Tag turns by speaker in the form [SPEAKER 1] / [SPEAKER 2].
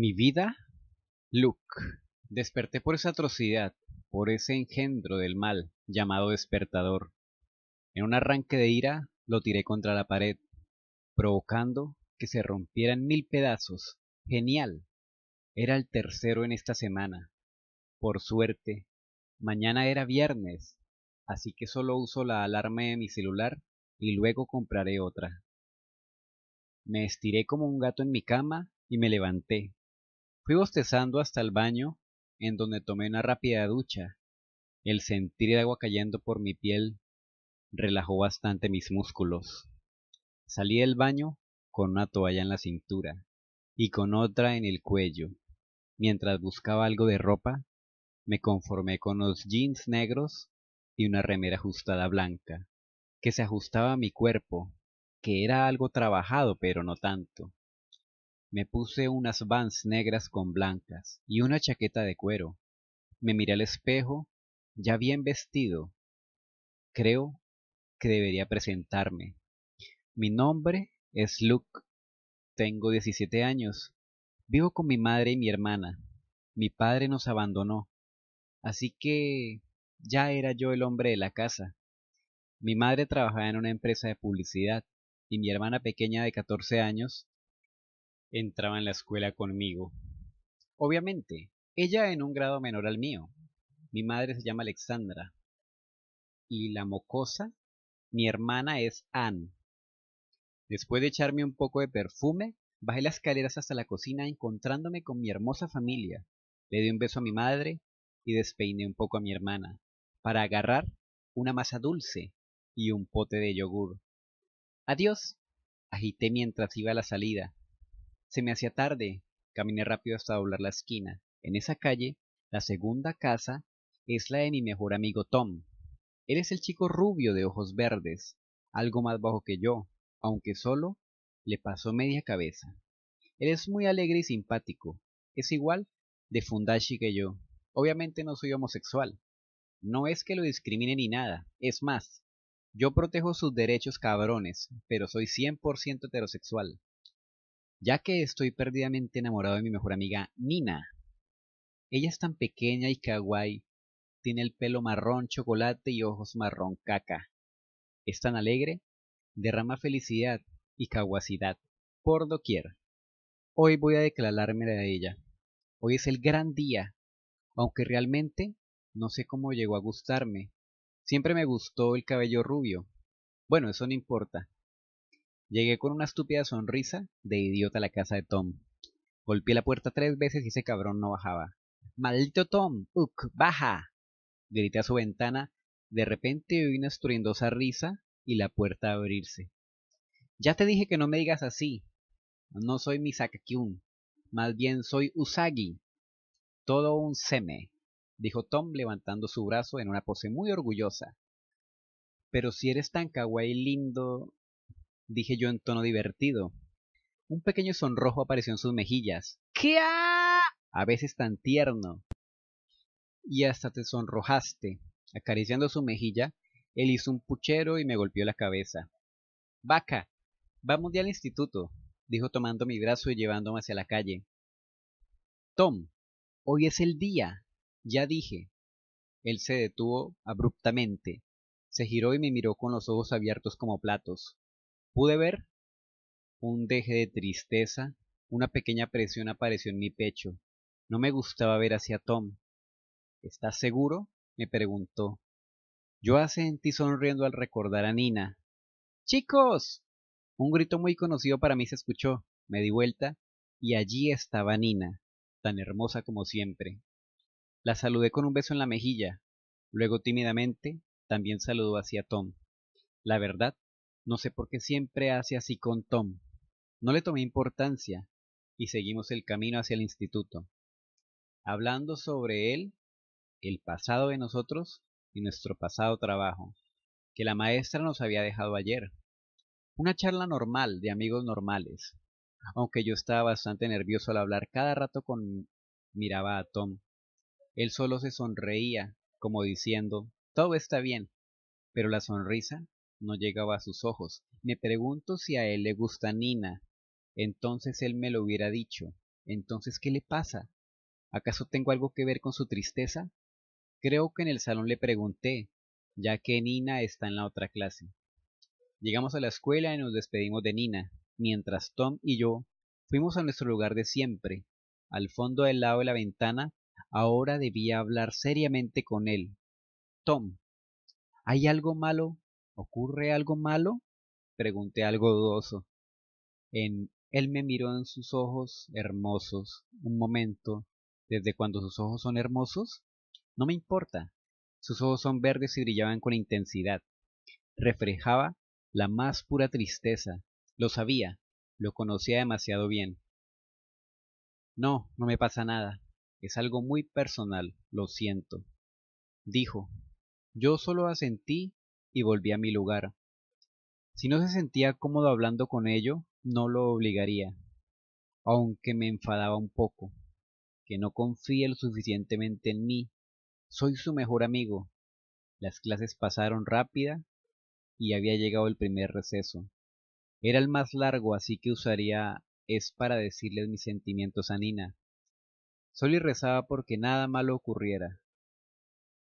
[SPEAKER 1] Mi vida, Luke. Desperté por esa atrocidad, por ese engendro del mal llamado despertador. En un arranque de ira lo tiré contra la pared, provocando que se rompiera en mil pedazos. Genial. Era el tercero en esta semana. Por suerte, mañana era viernes, así que solo uso la alarma de mi celular y luego compraré otra. Me estiré como un gato en mi cama y me levanté, Fui bostezando hasta el baño, en donde tomé una rápida ducha. El sentir el agua cayendo por mi piel relajó bastante mis músculos. Salí del baño con una toalla en la cintura y con otra en el cuello. Mientras buscaba algo de ropa, me conformé con los jeans negros y una remera ajustada blanca, que se ajustaba a mi cuerpo, que era algo trabajado pero no tanto. Me puse unas vans negras con blancas y una chaqueta de cuero. Me miré al espejo, ya bien vestido. Creo que debería presentarme. Mi nombre es Luke. Tengo 17 años. Vivo con mi madre y mi hermana. Mi padre nos abandonó. Así que ya era yo el hombre de la casa. Mi madre trabajaba en una empresa de publicidad y mi hermana pequeña de 14 años entraba en la escuela conmigo. Obviamente, ella en un grado menor al mío. Mi madre se llama Alexandra. Y la mocosa, mi hermana es Anne. Después de echarme un poco de perfume, bajé las escaleras hasta la cocina encontrándome con mi hermosa familia. Le di un beso a mi madre y despeiné un poco a mi hermana para agarrar una masa dulce y un pote de yogur. Adiós, agité mientras iba a la salida se me hacía tarde. Caminé rápido hasta doblar la esquina. En esa calle, la segunda casa, es la de mi mejor amigo Tom. Él es el chico rubio de ojos verdes, algo más bajo que yo, aunque solo le pasó media cabeza. Él es muy alegre y simpático. Es igual de fundashi que yo. Obviamente no soy homosexual. No es que lo discrimine ni nada. Es más, yo protejo sus derechos cabrones, pero soy 100% heterosexual ya que estoy perdidamente enamorado de mi mejor amiga Nina. Ella es tan pequeña y kawaii, tiene el pelo marrón chocolate y ojos marrón caca. Es tan alegre, derrama felicidad y caguacidad por doquier. Hoy voy a declararme de ella. Hoy es el gran día, aunque realmente no sé cómo llegó a gustarme. Siempre me gustó el cabello rubio. Bueno, eso no importa. Llegué con una estúpida sonrisa de idiota a la casa de Tom. Golpeé la puerta tres veces y ese cabrón no bajaba. ¡Maldito Tom! ¡uk! ¡Baja! Grité a su ventana. De repente oí una estruendosa risa y la puerta abrirse. Ya te dije que no me digas así. No soy Misakiun, Más bien soy Usagi. Todo un seme, dijo Tom levantando su brazo en una pose muy orgullosa. Pero si eres tan kawaii lindo, dije yo en tono divertido. Un pequeño sonrojo apareció en sus mejillas. ¿Qué? A veces tan tierno. Y hasta te sonrojaste. Acariciando su mejilla, él hizo un puchero y me golpeó la cabeza. Vaca, vamos ya al instituto, dijo tomando mi brazo y llevándome hacia la calle. Tom, hoy es el día, ya dije. Él se detuvo abruptamente, se giró y me miró con los ojos abiertos como platos pude ver, un deje de tristeza, una pequeña presión apareció en mi pecho. No me gustaba ver hacia Tom. ¿Estás seguro? me preguntó. Yo asentí sonriendo al recordar a Nina. ¡Chicos! Un grito muy conocido para mí se escuchó. Me di vuelta y allí estaba Nina, tan hermosa como siempre. La saludé con un beso en la mejilla. Luego tímidamente también saludó hacia Tom. La verdad, no sé por qué siempre hace así con Tom. No le tomé importancia y seguimos el camino hacia el instituto. Hablando sobre él, el pasado de nosotros y nuestro pasado trabajo, que la maestra nos había dejado ayer. Una charla normal de amigos normales, aunque yo estaba bastante nervioso al hablar cada rato con miraba a Tom. Él solo se sonreía, como diciendo, todo está bien, pero la sonrisa no llegaba a sus ojos. Me pregunto si a él le gusta Nina. Entonces él me lo hubiera dicho. Entonces, ¿qué le pasa? ¿Acaso tengo algo que ver con su tristeza? Creo que en el salón le pregunté, ya que Nina está en la otra clase. Llegamos a la escuela y nos despedimos de Nina, mientras Tom y yo fuimos a nuestro lugar de siempre. Al fondo del lado de la ventana, ahora debía hablar seriamente con él. Tom, ¿hay algo malo ¿Ocurre algo malo? Pregunté algo dudoso. En él me miró en sus ojos hermosos. Un momento. ¿Desde cuando sus ojos son hermosos? No me importa. Sus ojos son verdes y brillaban con intensidad. Reflejaba la más pura tristeza. Lo sabía. Lo conocía demasiado bien. No, no me pasa nada. Es algo muy personal. Lo siento. Dijo. Yo solo asentí y volví a mi lugar. Si no se sentía cómodo hablando con ello, no lo obligaría, aunque me enfadaba un poco, que no confíe lo suficientemente en mí. Soy su mejor amigo. Las clases pasaron rápida y había llegado el primer receso. Era el más largo, así que usaría es para decirles mis sentimientos a Nina. y rezaba porque nada malo ocurriera.